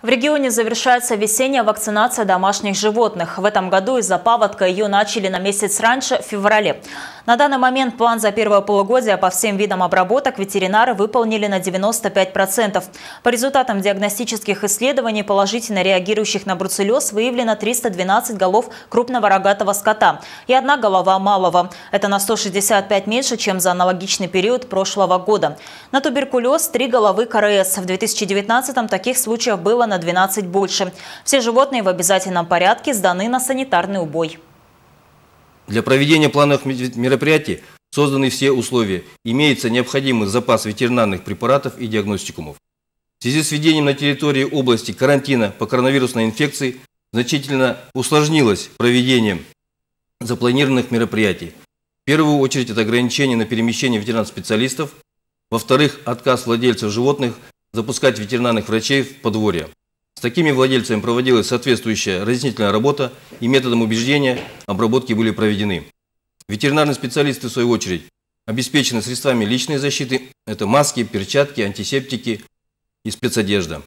В регионе завершается весенняя вакцинация домашних животных. В этом году из-за паводка ее начали на месяц раньше, в феврале. На данный момент план за первое полугодие по всем видам обработок ветеринары выполнили на 95%. По результатам диагностических исследований положительно реагирующих на бруцеллез выявлено 312 голов крупного рогатого скота и одна голова малого. Это на 165 меньше, чем за аналогичный период прошлого года. На туберкулез – три головы КРС. В 2019-м таких случаев было на 12 больше. Все животные в обязательном порядке сданы на санитарный убой. Для проведения плановых мероприятий созданы все условия. Имеется необходимый запас ветеринарных препаратов и диагностикумов. В связи с введением на территории области карантина по коронавирусной инфекции значительно усложнилось проведение запланированных мероприятий. В первую очередь это ограничение на перемещение ветеринарных специалистов, во-вторых, отказ владельцев животных запускать ветеринарных врачей в подворье. С такими владельцами проводилась соответствующая разъяснительная работа и методом убеждения обработки были проведены. Ветеринарные специалисты, в свою очередь, обеспечены средствами личной защиты – это маски, перчатки, антисептики и спецодежда.